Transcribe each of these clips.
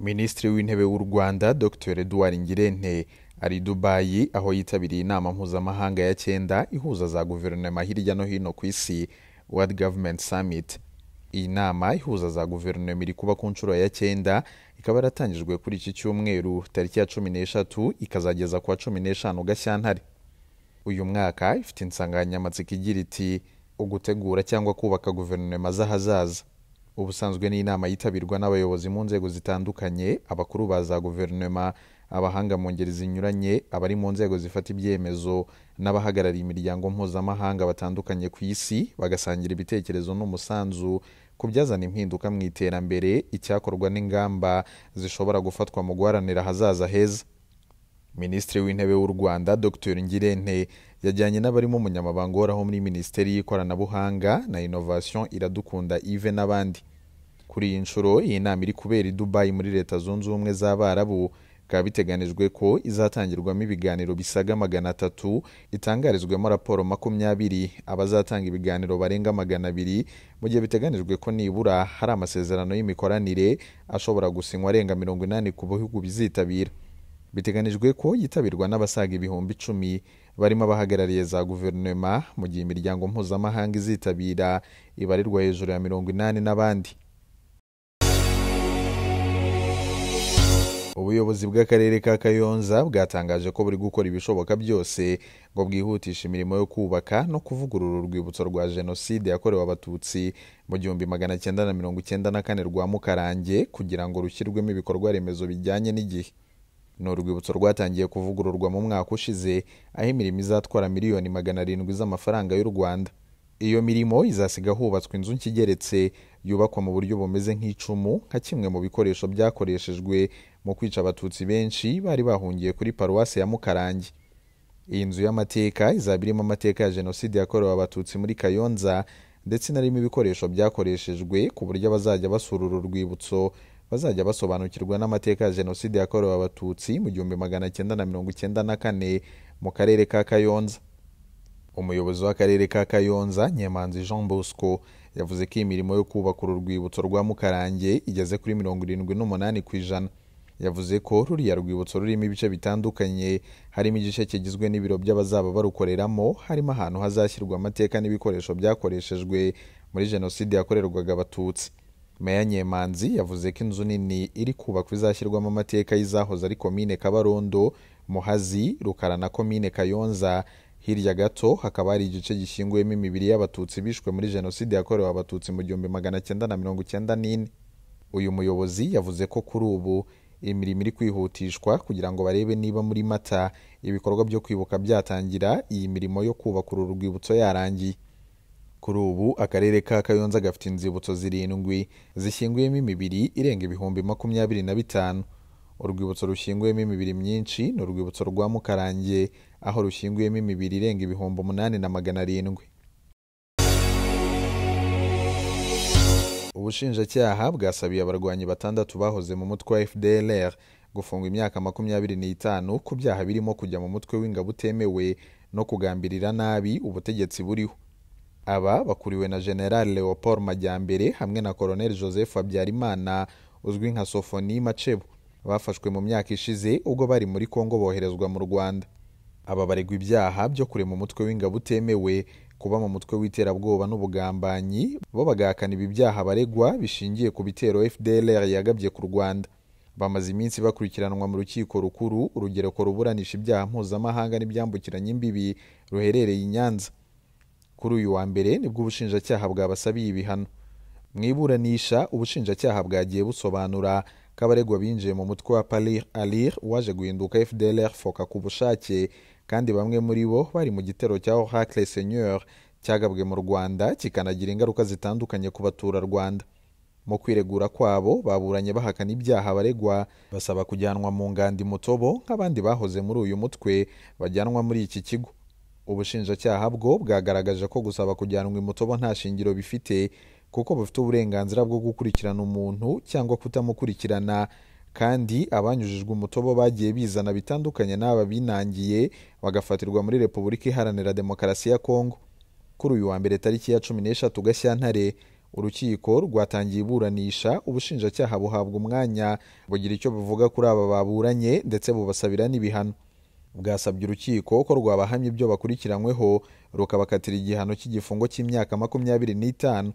minisitiri w'intebe w'u rwanda dr Edouard ngirente ari dubayi aho yitabiriye inama mpuzamahanga ya cyenda ihuza za guverinoma hirya no hino ku isi world government summit iyi nama ihuza za guverinoma iri kuba ku nshuro ya cyenda ikaba yaratangijwe kuri iki cyumweru tariki ya cumi n'eshatu ikazageza ku wa cumi n'eshanu gashyantare uyu mwaka ifite insanganyamatsiko igira iti ugutegura cyangwa kubaka guverinoma z'ahazaza ubusanzwe ni inama yitabirwa n'abayobozi mu nzego zitandukanye abakuru ba za guverinoma abahanga mu ngeri zinyuranye abari mu nzego zifata ibyemezo n'abahagarariye imiryango mpuzamahanga batandukanye ku isi bagasangira ibitekerezo n'umusanzu ku byazana impinduka mu iterambere icyakorwa n'ingamba zishobora gufatwa mu guharanira ahazaza heza minisitiri w'intebe w'u rwanda dr ngirente yajyanye n'abarimo umunyamabanga uhoraho muri minisiteri y'ikoranabuhanga na inovation iradukunda ive n'abandi kuri iyi nshuro iyi nama iri kubera i dubayi muri leta zunze ubumwe z'abarabu bikaba biteganijwe ko izatangirwamo ibiganiro bisaga magana atatu itangarizwemo raporo makumyabiri abazatanga ibiganiro barenga magana abiri mu gihe biteganijwe ko nibura hari amasezerano y'imikoranire ashobora gusinywa arenga mirongo inani ku bihugu bizitabira biteganijwe ko yitabirwa n'abasaga ibihumbi icumi barimo abahagarariye za guverinoma mu gihe imiryango mpuzamahanga izitabira ibarirwa hejuru ya mirongo inani n'abandi ubuyobozi bw'akarere ka kayonza bwatangaje ko buri gukora ibishoboka byose ngo bwihutishe imirimo yo kubaka no kuvugurura urwibutso rwa jenoside yakorewe abatutsi mu gihumbi magana cyenda na mirongo icyenda na kane rwa mukarange kugira ngo rushyirwemo ibikorwa remezo bijyanye n'igihe ni urwibutso rwatangiye kuvugururwa mu mwaka ushize aho imirimo izatwara miliyoni magana arindwi z'amafaranga y'u rwanda iyo mirimo izasiga hubatswe inzu nkigeretse yubakwa mu buryo bumeze nk'icumu nka kimwe mu bikoresho byakoreshejwe mu kwica abatutsi benshi bari bahungiye kuri paruwasi ya mukarange iyi nzu y'amateka izaba irimo amateka ya jenoside yakorewe abatutsi muri kayonza ndetse inarimo ibikoresho byakoreshejwe ku buryo abazajya basura uru rwibutso bazajya basobanukirwa n'amateka ya jenoside yakorewe abatutsi mu gihumbi magana cyenda na mirongo icyenda na kane mu karere ka kayonza umuyobozi w'akarere ka kayonza nyemanzi jean bosco yavuze ko imirimo yo kubaka uru rwibutso rwa mukarange igeze kuri mirongo irindwi n'umunani ku ijana yavuze ko ruriya rwibutso rurimo ibice bitandukanye harimo igice kigizwe n'ibiro by'abazaba barukoreramo harimo ahantu hazashyirwa amateka n'ibikoresho byakoreshejwe muri jenoside yakorerwaga abatutsi meya nyemanzi yavuze ko inzu nini iri kubakwa izashyirwamo amateka y'izahoze ari komine kabarondo muhazi rukara na komine kayonza hirya gato hakaba hari igice gishyinguyemo imibiri y'abatutsi bishwe muri jenoside yakorewe abatutsi mu gihumbi magana cyenda na mirongo icyenda n'ine uyu muyobozi yavuze ko kuri ubu imirimo iri kwihutishwa kugira ngo barebe niba muri mata ibikorwa byo kwibuka byatangira iyi mirimo yo kubaka uru rwibutso yarangiye kuri ubu akarere ka kayonza gafite inzibutso zirindwi zishyinguyemo imibiri irenga ibihumbi makumyabiri na bitanu urwibutso rushyinguyemo imibiri myinshi ni urwibutso rwa mukarange aho rushyinguyemo imibiri irenga ibihumbi umunani na magana arindwi ubushinjacyaha bwasabiye abarwanyi batandatu bahoze mu mutwe wa fdlr gufungwa imyaka makumyabiri n'itanu ku byaha birimo kujya mu mutwe w'ingabo utemewe no kugambirira nabi ubutegetsi buriho aba bakuriwe na general leopold majyambere hamwe na colonel joseph habyarimana uzwi nka sofoni macebo bafashwe mu myaka ishize ubwo bari muri congo boherezwa mu rwanda aba baregwa ibyaha byo kurema umutwe w'ingabo utemewe kuba mu mutwe w'iterabwoba n'ubugambanyi bo bagahakana ibi byaha baregwa bishingiye ku bitero FDR yagabye ku rwanda bamaze iminsi bakurikiranwa mu rukiko rukuru urugereko ruburanisha ibyaha mpuzamahanga n'ibyambukiranya imbibi ruherereye i nyanza kuri uyu wa mbere nibwo ubushinjacyaha bwabasabiye ibihano mu iburanisha ubushinjacyaha bwagiye busobanura ko abaregwa binjiye mu mutwe wa palir alir waje guhinduka fdlr foka ku bushake kandi bamwe muri bo bari mu gitero cya oracle senior cyagabwe mu rwanda kikanagira ingaruka zitandukanye ku baturarwanda mu kwiregura kwabo baburanye bahakana ibyaha baregwa basaba kujyanwa mu ngandi mutobo nk'abandi bahoze muri uyu mutwe bajyanwa muri iki kigo ubushinjacyaha bwo bwagaragaje ko gusaba kujyanwa imutobo nta shingiro bifite kuko bafite uburenganzira bwo gukurikirana umuntu cyangwa kutamukurikirana kandi abanyujijwe umutobo bagiye bizana bitandukanye n'aba binangiye bagafatirwa muri repubulika iharanira demokarasi ya kongo kuri uyu wa mbere tariki ya cumi n'eshatu gashyantare urukiko rwatangiye iburanisha ubushinjacyaha buhabwa umwanya bugira icyo buvuga kuri aba baburanye ndetse bubasabira n'ibihano bwasabye urukiko ko rwabahamya ibyo bakurikiranyweho rukabakatira igihano cy'igifungo cy'imyaka makumyabiri n'itanu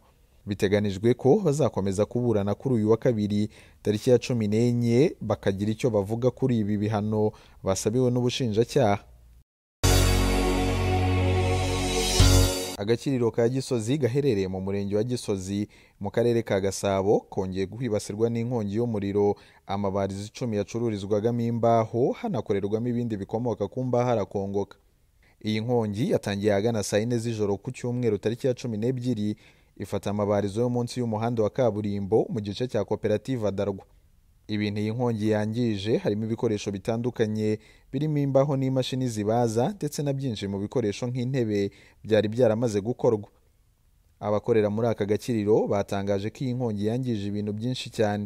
biteganijwe ko bazakomeza kuburana kuri uyu wa kabiri tariki ya cumi n'enye bakagira icyo bavuga kuri ibi bihano basabiwe n'ubushinjacyaha agakiriro ka gisozi gaherereye mu murenge wa gisozi mu karere ka gasabo kongeye guhibasirwa n'inkongi y'umuriro amabarizo icumi yacururizwagamo imbaho hanakorerwamo ibindi bikomoka ku mbaho arakongoka iyi nkongi yatangiye ahagana saa yine z'ijoro ku cyumweru tariki ya cumi n'ebyiri ifata amabarizo yo munsi y'umuhanda wa kaburimbo mu gice cya koperative adarwa ibintu iyi nkongi yangije harimo ibikoresho bitandukanye birimo imbaho n'imashini zibaza ndetse na byinshi mu bikoresho nk'intebe byari byaramaze gukorwa abakorera muri aka gakiriro batangaje ko iyi nkongi yangije ibintu byinshi cyane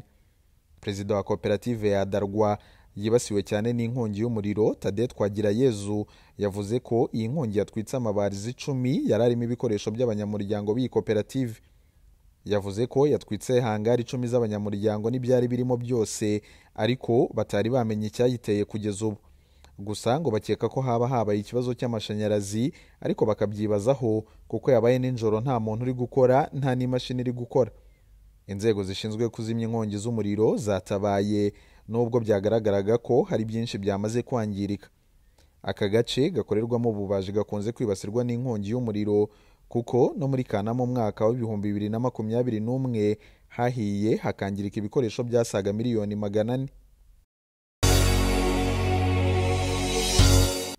perezida wa koperative ya darwa yibasiwe cyane n'inkongi y'umuriro tade twagira yezu yavuze ko iyi nkongi yatwitse amabarizi icumi yari arimo ibikoresho by'abanyamuryango b'iyi koperative yavuze ko yatwitse hangari icumi z'abanyamuryango n'ibyari birimo byose ariko batari bamenye icyayiteye kugeza ubu gusa ngo bakeka ko haba habaye ikibazo cy'amashanyarazi ariko bakabyibazaho kuko yabaye nijoro nta muntu uri gukora nta n'imashini iri gukora inzego zishinzwe kuzimya inkongi z'umuriro zatabaye nubwo byagaragaraga ko hari byinshi byamaze kwangirika aka gace gakorerwamo ububaji gakunze kwibasirwa n'inkongi y'umuriro kuko no muri kanama umwaka w'ibihumbi bibiri na makumyabiri n'umwe hahiye hakangirika ibikoresho byasaga miliyoni magana ane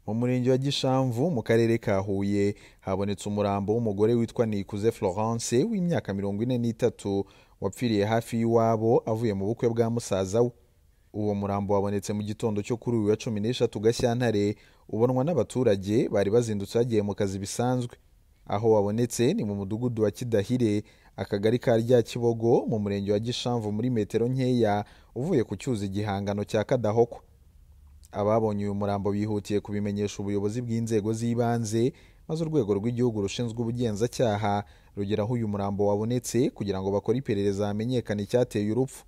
mu murenge wa gishamvu mu karere ka huye habonetse umurambo w'umugore witwa nikuze florence w'imyaka mirongo ine n'itatu wapfiriye hafi y'iwabo avuye mu bukwe bwa musaza we uwo murambo wabonetse mu gitondo cyo kuri uyu wa cumi n'eshatu gashyantare ubonwa n'abaturage bari bazindutse bagiye mu kazi bisanzwe aho wabonetse ni mu mudugudu wa kidahire akagari ka rya kibogo mu murenge wa gishamvu muri metero nkeya uvuye ku cyuzi igihangano cya kadahokwa ababonye uyu murambo bihutiye kubimenyesha ubuyobozi bw'inzego z'ibanze maze urwego rw'igihugu rushinzwe ubugenzacyaha rugeraho uyu murambo wabonetse kugira ngo bakore iperereza hamenyekane icyateye urupfu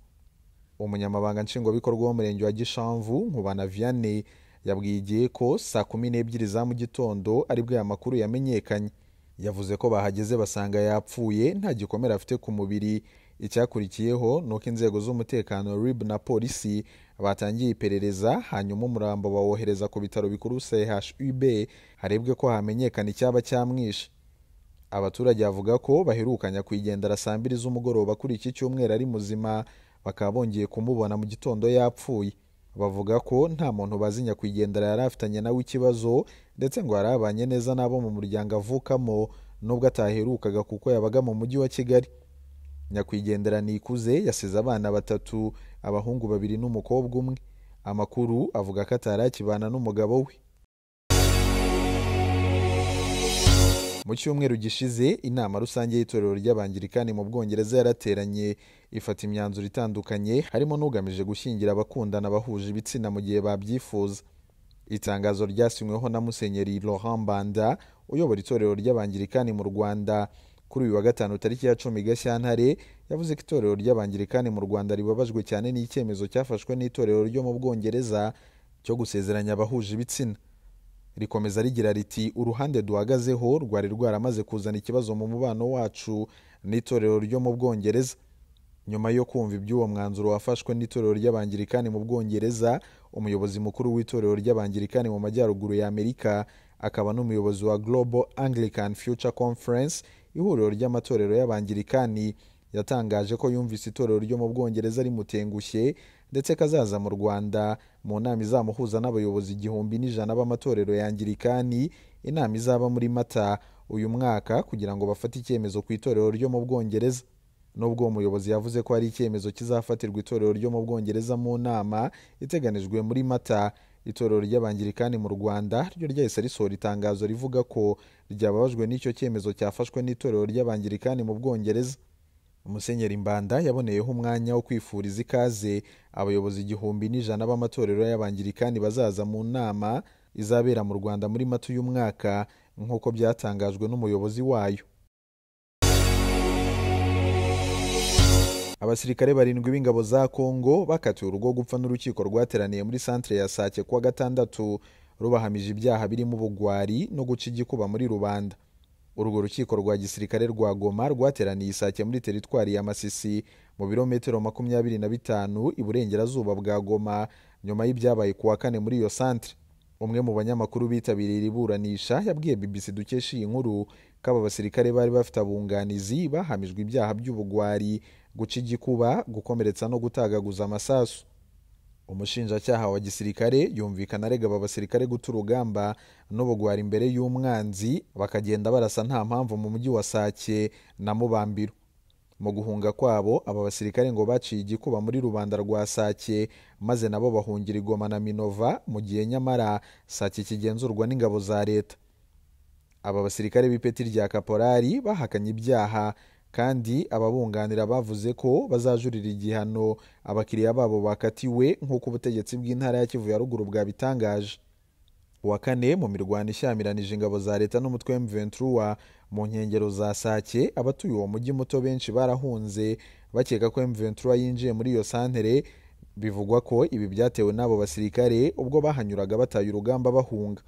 umunyamabanga nshingwabikorwa w'umurenge wa gishamvu nkubana vianney yabwiye igihe ko saa kumi n'ebyiri za mu gitondo aribwo aya makuru yamenyekanye yavuze ko bahageze basanga yapfuye nta gikomere afite ku mubiri icyakurikiyeho ni uko inzego z'umutekano rib na polisi batangiye iperereza hanyuma umurambo bawohereza ku bitaro bikuru chub harebwe ko hamenyekana icyaba cyamwishe abaturage bavuga ko baherukanya kuyigendera saa mbiri z'umugoroba kuri iki cyumweru ari muzima bakaba bongeye kumubona mu gitondo yapfuye bavuga ko nta muntu bazi nyakwigendera yari afitanye nawe ikibazo ndetse ngo yari abanye neza n'abo mu muryango avukamo nubwo ataherukaga kuko yabaga mu mujyi wa kigali nyakwigendera nikuze yasize abana batatu abahungu babiri n'umukobwa umwe amakuru avuga ko atari akibana n'umugabo we mu cyumweru gishize inama rusange y'itorero ry'abangirikani mu bwongereza yarateranye ifata imyanzuro itandukanye harimo n'ugamije gushyingira abakundana bahuje ibitsina mu gihe babyifuza itangazo ryasinyweho na musenyeri Laurent Banda uyobora itorero ry'abangirikani mu rwanda kuri uyu wa gatanu tariki ya cumi gashyantare yavuze ko itorero ry'abangirikani mu rwanda ribabajwe cyane n'icyemezo cyafashwe n'itorero ryo mu bwongereza cyo gusezeranya abahuje ibitsina rikomeza rigira riti uruhande duhagazeho rwari rwaramaze kuzana ikibazo mu mubano wacu n'itorero ryo mu bwongereza nyuma yo kumva iby'uwo mwanzuro wafashwe n'itorero ry'abangirikani mu bwongereza umuyobozi mukuru w'itorero ry'abangirikani mu majyaruguru ya y'amerika akaba n'umuyobozi wa global anglican future conference ihuriro ry'amatorero y'abangirikani yatangaje ko yumvise itorero ryo mu bwongereza rimutengushye ndetse kazaza mu rwanda mu nama izamuhuza n'abayobozi igihumbi n'ijana b'amatorero ya angirikani inama izaba muri mata uyu mwaka kugira ngo bafate icyemezo ku itorero ryo mu bwongereza nubwo uwo muyobozi yavuze ko hari icyemezo kizafatirwa itorero ryo mu bwongereza mu nama iteganijwe muri mata itorero ry'abangirikani mu rwanda ryo ryahise risohora itangazo rivuga ko ryababajwe n'icyo cyemezo cyafashwe n'itorero ry'abangirikani mu bwongereza umusenyeri mbanda yaboneyeho umwanya wo kwifuriza ikaze abayobozi igihumbi n'ijana b'amatorero y'abangirikani bazaza mu nama izabera mu rwanda muri matu y'umwaka nk'uko byatangajwe n'umuyobozi wayo abasirikare barindwi b'ingabo za kongo bakatiwe urugo gupfa n'urukiko rwateraniye muri santire ya sake kuwa gatandatu rubahamije ibyaha birimo ubugwari no guca igikuba muri rubanda urwo rukiko rwa gisirikare rwa goma rwateraniye isake muri teritwari ya masisi mu birometero makumyabiri na bitanu iburengerazuba bwa goma nyuma y'ibyabaye kuwa kane muri iyo santere umwe mu banyamakuru bitabiriye iriburanisha yabwiye bbc dukesha iyi nkuru ko aba basirikare bari bafite abunganizi bahamijwe ibyaha by'ubugwari guca igikuba gukomeretsa no gutagaguza amasasu umushinjacyaha wa gisirikare yumvikana arega aba basirikare guta urugamba n'ubugwari imbere y'umwanzi bakagenda barasa nta mpamvu mu mujyi wa sake na mubambiro mu guhunga kwabo aba basirikare ngo baciye igikuba muri rubanda rwa sake maze nabo bahungira igoma na minova mu gihe nyamara sake kigenzurwa n'ingabo za leta aba basirikare b'ipeti rya kaporari bahakanye ibyaha kandi ababunganira bavuze ko bazajurira igihano abakiriya babo bakatiwe nk'uko ubutegetsi bw'intara ya kivu ya ruguru bwabitangaje wa kane mu mirwano ishyamiranyije ingabo za leta n'umutwe wa mventura mu nkengero za sake abatuye uwo mujyi muto benshi barahunze bakeka ko mventura yinjiye muri iyo santere bivugwa ko ibi byatewe n'abo basirikare ubwo bahanyuraga bataye urugamba bahunga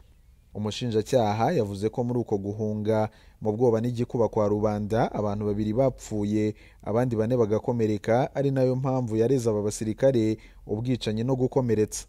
umushinjacyaha yavuze ko muri uko guhunga mu bwoba n'igikuba kwa rubanda abantu babiri bapfuye abandi bane bagakomereka ari nayo mpamvu yareze aba basirikare ubwicanyi no gukomeretsa